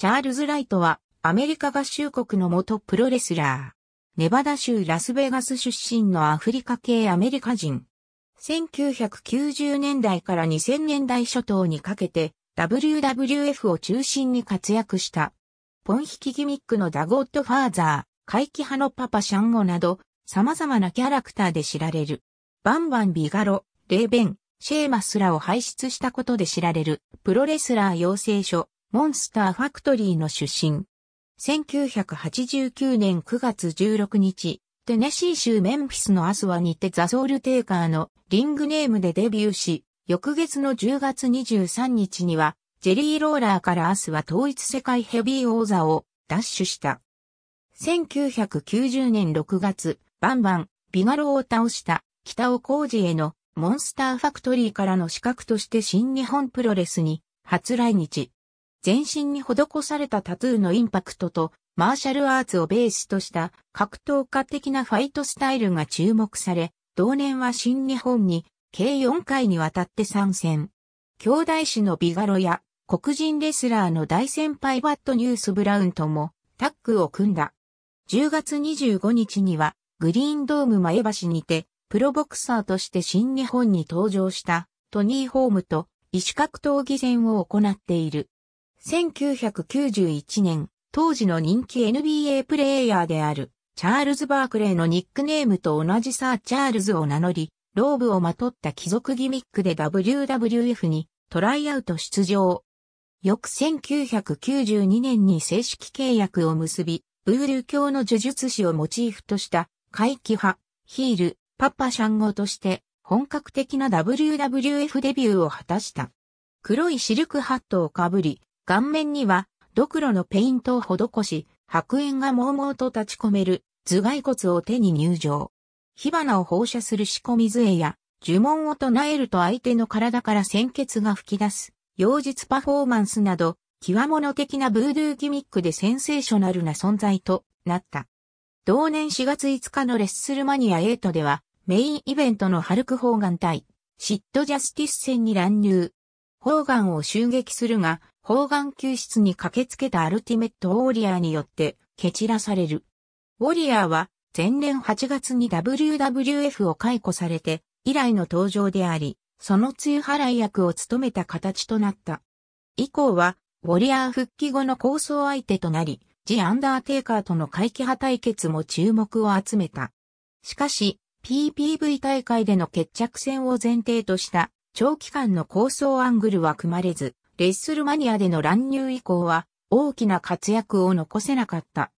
チャールズ・ライトはアメリカ合衆国の元プロレスラー。ネバダ州ラスベガス出身のアフリカ系アメリカ人。1990年代から2000年代初頭にかけて WWF を中心に活躍した。ポン引きギミックのダゴッドファーザー、怪奇派のパパシャンゴなど様々なキャラクターで知られる。バンバンビガロ、レーベン、シェーマスらを輩出したことで知られるプロレスラー養成所モンスターファクトリーの出身。1989年9月16日、テネシー州メンフィスのアスワにてザソール・テイカーのリングネームでデビューし、翌月の10月23日には、ジェリー・ローラーからアスは統一世界ヘビー王座を奪取した。1990年6月、バンバン、ビガロを倒した北尾浩二へのモンスターファクトリーからの資格として新日本プロレスに初来日。全身に施されたタトゥーのインパクトと、マーシャルアーツをベースとした格闘家的なファイトスタイルが注目され、同年は新日本に計4回にわたって参戦。兄弟子のビガロや黒人レスラーの大先輩バッドニュース・ブラウンともタッグを組んだ。10月25日にはグリーンドーム前橋にてプロボクサーとして新日本に登場したトニー・ホームと異種格闘技戦を行っている。1991年、当時の人気 NBA プレイヤーである、チャールズ・バークレーのニックネームと同じサー・チャールズを名乗り、ローブをまとった貴族ギミックで WWF にトライアウト出場。翌1992年に正式契約を結び、ブール教の呪術師をモチーフとした、怪奇派、ヒール、パパシャンゴとして、本格的な WWF デビューを果たした。黒いシルクハットをかぶり、顔面には、ドクロのペイントを施し、白煙がもうもうと立ち込める頭蓋骨を手に入場。火花を放射する仕込み杖や、呪文を唱えると相手の体から鮮血が吹き出す、妖術パフォーマンスなど、極物的なブードゥーギミックでセンセーショナルな存在となった。同年4月5日のレッスルマニア8では、メインイベントのハルク・ホーガン対、シット・ジャスティス戦に乱入。ホーガンを襲撃するが、砲丸救出に駆けつけたアルティメット・ウォリアーによって蹴散らされる。ウォリアーは前年8月に WWF を解雇されて以来の登場であり、その露払い役を務めた形となった。以降は、ウォリアー復帰後の構想相手となり、ジ・アンダーテイカーとの回帰派対決も注目を集めた。しかし、PPV 大会での決着戦を前提とした長期間の構想アングルは組まれず、レッスルマニアでの乱入以降は大きな活躍を残せなかった。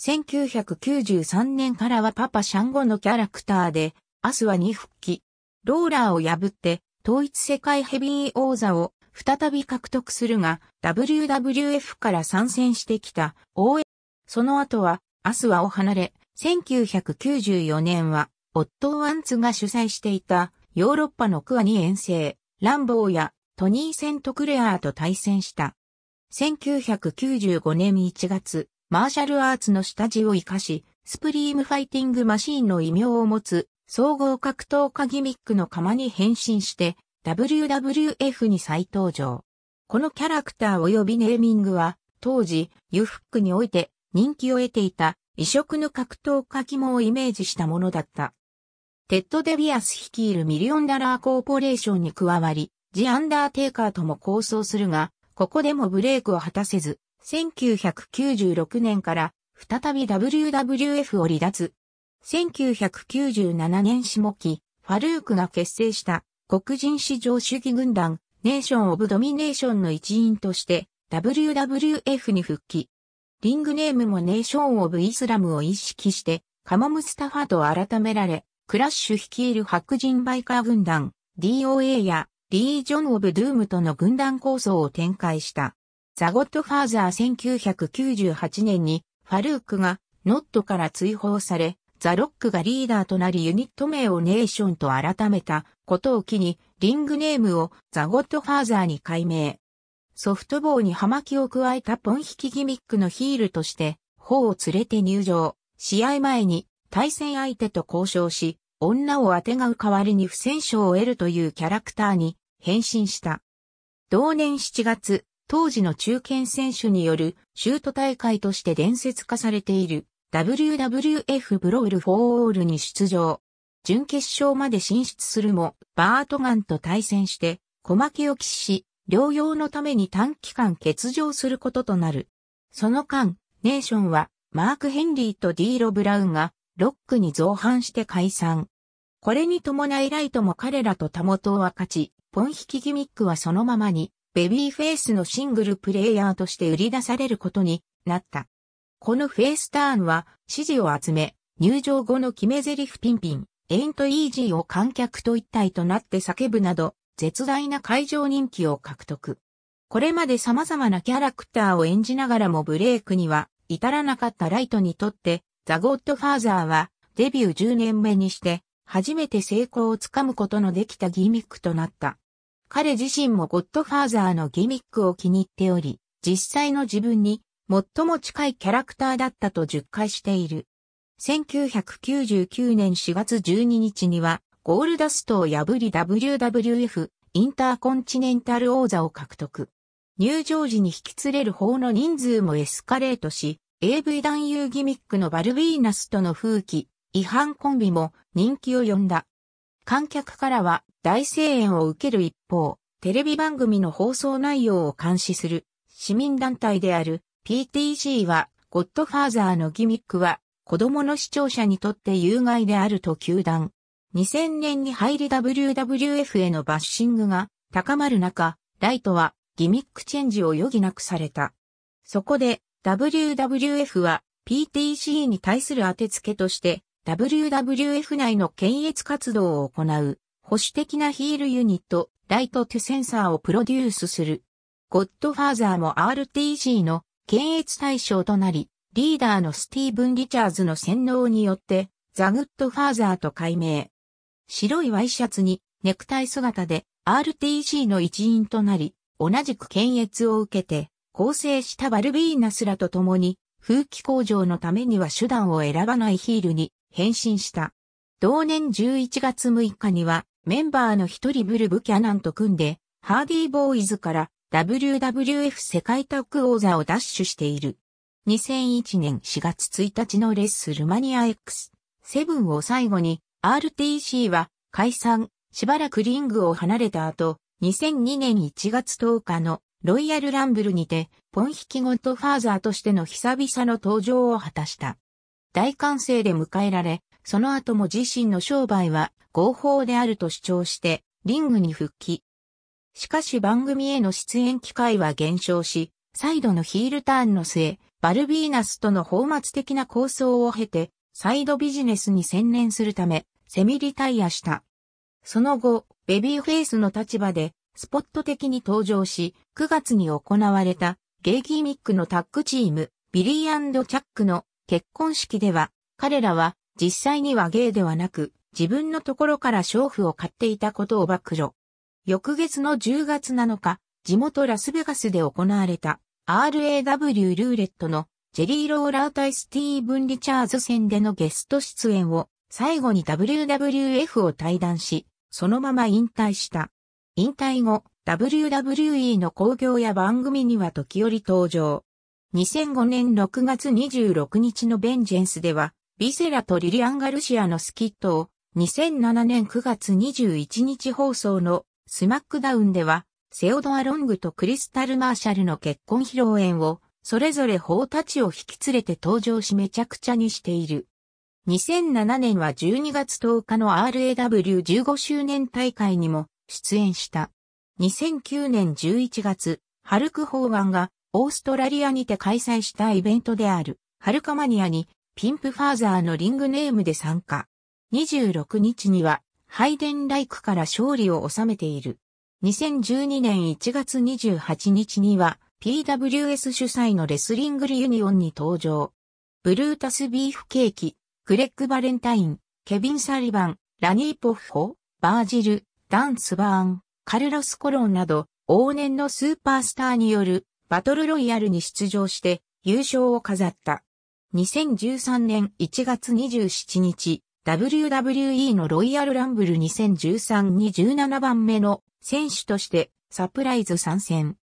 1993年からはパパシャンゴのキャラクターで、アスワに復帰。ローラーを破って、統一世界ヘビー王座を再び獲得するが、WWF から参戦してきた、OA。その後は、アスワを離れ、1994年は、オットー・ワンツが主催していた、ヨーロッパのクアに遠征、ランボーやトニー・セントクレアーと対戦した。1995年1月、マーシャルアーツの下地を活かし、スプリームファイティングマシーンの異名を持つ、総合格闘家ギミックの釜に変身して、WWF に再登場。このキャラクター及びネーミングは、当時、ユフックにおいて人気を得ていた異色の格闘家肝をイメージしたものだった。テッド・デビアス率いるミリオンダラーコーポレーションに加わり、ジ・アンダーテイカーとも構想するが、ここでもブレイクを果たせず、1996年から再び WWF を離脱。1997年下期、ファルークが結成した黒人至上主義軍団、ネーション・オブ・ドミネーションの一員として、WWF に復帰。リングネームもネーション・オブ・イスラムを意識して、カモムスタファと改められ、クラッシュ率いる白人バイカー軍団、DOA やリージョン・オブ・ドゥームとの軍団構想を展開した。ザ・ゴッドファーザー1998年にファルークがノットから追放され、ザ・ロックがリーダーとなりユニット名をネーションと改めたことを機にリングネームをザ・ゴッドファーザーに改名。ソフトボーに葉巻を加えたポン引きギミックのヒールとして、頬を連れて入場。試合前に対戦相手と交渉し、女をあてがう代わりに不戦勝を得るというキャラクターに変身した。同年7月、当時の中堅選手によるシュート大会として伝説化されている WWF ブロールフォーオールに出場。準決勝まで進出するも、バートガンと対戦して、小負けを喫し、療養のために短期間欠場することとなる。その間、ネーションは、マーク・ヘンリーとディーロ・ブラウンが、ロックに造反して解散。これに伴いライトも彼らと保とうは勝ち、ポン引きギミックはそのままに、ベビーフェイスのシングルプレイヤーとして売り出されることになった。このフェイスターンは支持を集め、入場後の決め台詞ピンピン、エイントイージーを観客と一体となって叫ぶなど、絶大な会場人気を獲得。これまで様々なキャラクターを演じながらもブレイクには至らなかったライトにとって、ザ・ゴッドファーザーはデビュー10年目にして初めて成功をつかむことのできたギミックとなった。彼自身もゴッドファーザーのギミックを気に入っており、実際の自分に最も近いキャラクターだったと10回している。1999年4月12日にはゴールダストを破り WWF インターコンチネンタル王座を獲得。入場時に引き連れる方の人数もエスカレートし、AV 男優ギミックのバルビーナスとの風紀違反コンビも人気を呼んだ。観客からは大声援を受ける一方、テレビ番組の放送内容を監視する市民団体である PTG はゴッドファーザーのギミックは子供の視聴者にとって有害であると求断。2000年に入り WWF へのバッシングが高まる中、ライトはギミックチェンジを余儀なくされた。そこで WWF は PTC に対する当て付けとして WWF 内の検閲活動を行う保守的なヒールユニットライト・トゥ・センサーをプロデュースする。ゴッドファーザーも r t g の検閲対象となり、リーダーのスティーブン・リチャーズの洗脳によってザ・グッドファーザーと改名。白いワイシャツにネクタイ姿で r t g の一員となり、同じく検閲を受けて構成したバルビーナスらと共に、風紀向上のためには手段を選ばないヒールに変身した。同年11月6日には、メンバーの一人ブル・ブキャナンと組んで、ハーディーボーイズから WWF 世界タッグ王座を奪取している。2001年4月1日のレッスルマニア X7 を最後に RTC は解散、しばらくリングを離れた後、2002年1月10日のロイヤルランブルにて、ポン引きゴッドファーザーとしての久々の登場を果たした。大歓声で迎えられ、その後も自身の商売は合法であると主張して、リングに復帰。しかし番組への出演機会は減少し、再度のヒールターンの末、バルビーナスとの泡沫的な構想を経て、サイドビジネスに専念するため、セミリタイアした。その後、ベビーフェイスの立場で、スポット的に登場し、9月に行われたゲイギーミックのタッグチーム、ビリーチャックの結婚式では、彼らは実際にはゲイではなく、自分のところから娼婦を買っていたことを暴露。翌月の10月7日、地元ラスベガスで行われた RAW ルーレットのジェリー・ローラー対スティーブン・リチャーズ戦でのゲスト出演を最後に WWF を退団し、そのまま引退した。引退後、WWE の興行や番組には時折登場。2005年6月26日のベンジェンスでは、ビセラとリリアン・ガルシアのスキットを、2007年9月21日放送のスマックダウンでは、セオドア・ロングとクリスタル・マーシャルの結婚披露宴を、それぞれ法たちを引き連れて登場しめちゃくちゃにしている。2007年は12月10日の RAW15 周年大会にも出演した。2009年11月、ハルク・ホーガンがオーストラリアにて開催したイベントである、ハルカマニアにピンプファーザーのリングネームで参加。26日には、ハイデンライクから勝利を収めている。2012年1月28日には、PWS 主催のレスリングリユニオンに登場。ブルータスビーフケーキ、クレッグ・バレンタイン、ケビン・サリバン、ラニー・ポッホ、バージル、ダン・スバーン、カルロス・コロンなど、往年のスーパースターによるバトルロイヤルに出場して優勝を飾った。2013年1月27日、WWE のロイヤルランブル2013に17番目の選手としてサプライズ参戦。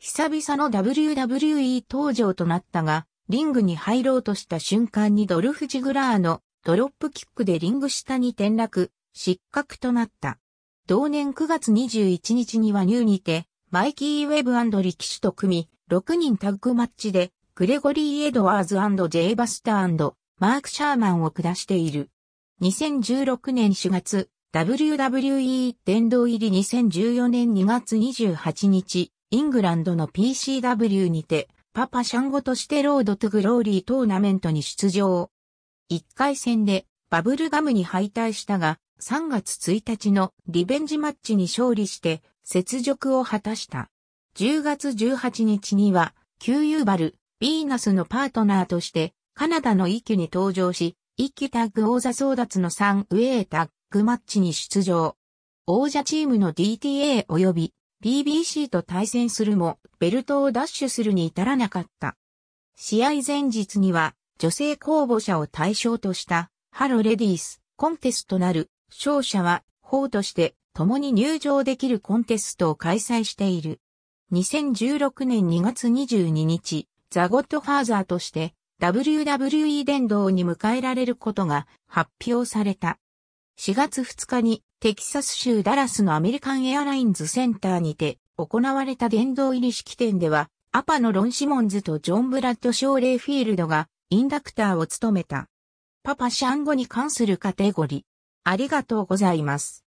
久々の WWE 登場となったが、リングに入ろうとした瞬間にドルフ・ジグラーのドロップキックでリング下に転落、失格となった。同年9月21日にはニューにて、マイキー・ウェブ力士と組み、6人タッグマッチで、グレゴリー・エドワーズジェイ・バスターマーク・シャーマンを下している。2016年4月、WWE 殿堂入り2014年2月28日、イングランドの PCW にて、パパシャンゴとしてロード・トゥ・グローリートーナメントに出場。1回戦で、バブルガムに敗退したが、3月1日のリベンジマッチに勝利して雪辱を果たした。10月18日には、旧ユーバル、ヴィーナスのパートナーとして、カナダの一挙に登場し、一挙。タッグ王座争奪の3ウェイタッグマッチに出場。王者チームの DTA 及び BBC と対戦するも、ベルトを奪取するに至らなかった。試合前日には、女性候補者を対象とした、ハロレディース、コンテストなる勝者は、法として共に入場できるコンテストを開催している。2016年2月22日、ザ・ゴッドファーザーとして WWE 殿堂に迎えられることが発表された。4月2日にテキサス州ダラスのアメリカンエアラインズセンターにて行われた殿堂入り式典では、アパのロン・シモンズとジョン・ブラッド・ショーレイ・フィールドがインダクターを務めた。パパシャンゴに関するカテゴリー。ありがとうございます。